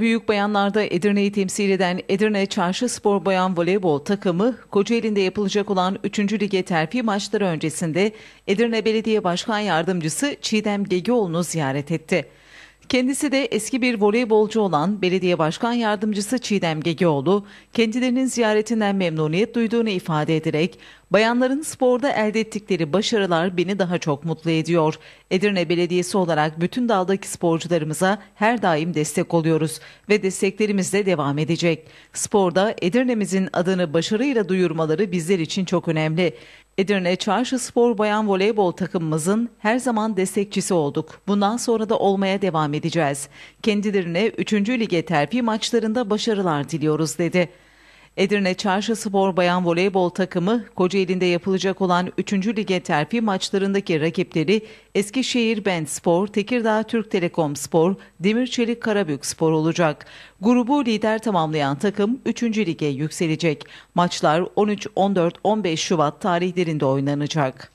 Büyük bayanlarda Edirne'yi temsil eden Edirne Çarşı Spor Bayan Voleybol takımı Kocaeli'nde yapılacak olan 3. lige terfi maçları öncesinde Edirne Belediye Başkan Yardımcısı Çiğdem Legioğlu'nu ziyaret etti. Kendisi de eski bir voleybolcu olan belediye başkan yardımcısı Çiğdem Gegeoğlu, kendilerinin ziyaretinden memnuniyet duyduğunu ifade ederek, bayanların sporda elde ettikleri başarılar beni daha çok mutlu ediyor. Edirne Belediyesi olarak bütün daldaki sporcularımıza her daim destek oluyoruz ve desteklerimiz de devam edecek. Sporda Edirne'mizin adını başarıyla duyurmaları bizler için çok önemli. Edirne Çarşı Spor Bayan Voleybol takımımızın her zaman destekçisi olduk. Bundan sonra da olmaya devam edeceğiz. Kendilerine 3. lige terfi maçlarında başarılar diliyoruz dedi. Edirne Çarşı Spor Bayan Voleybol takımı Kocaeli'nde yapılacak olan 3. lige terfi maçlarındaki rakipleri Eskişehir Bend Spor, Tekirdağ Türk Telekom Spor, Demir Karabük Spor olacak. Grubu lider tamamlayan takım 3. lige yükselecek. Maçlar 13, 14, 15 Şubat tarihlerinde oynanacak.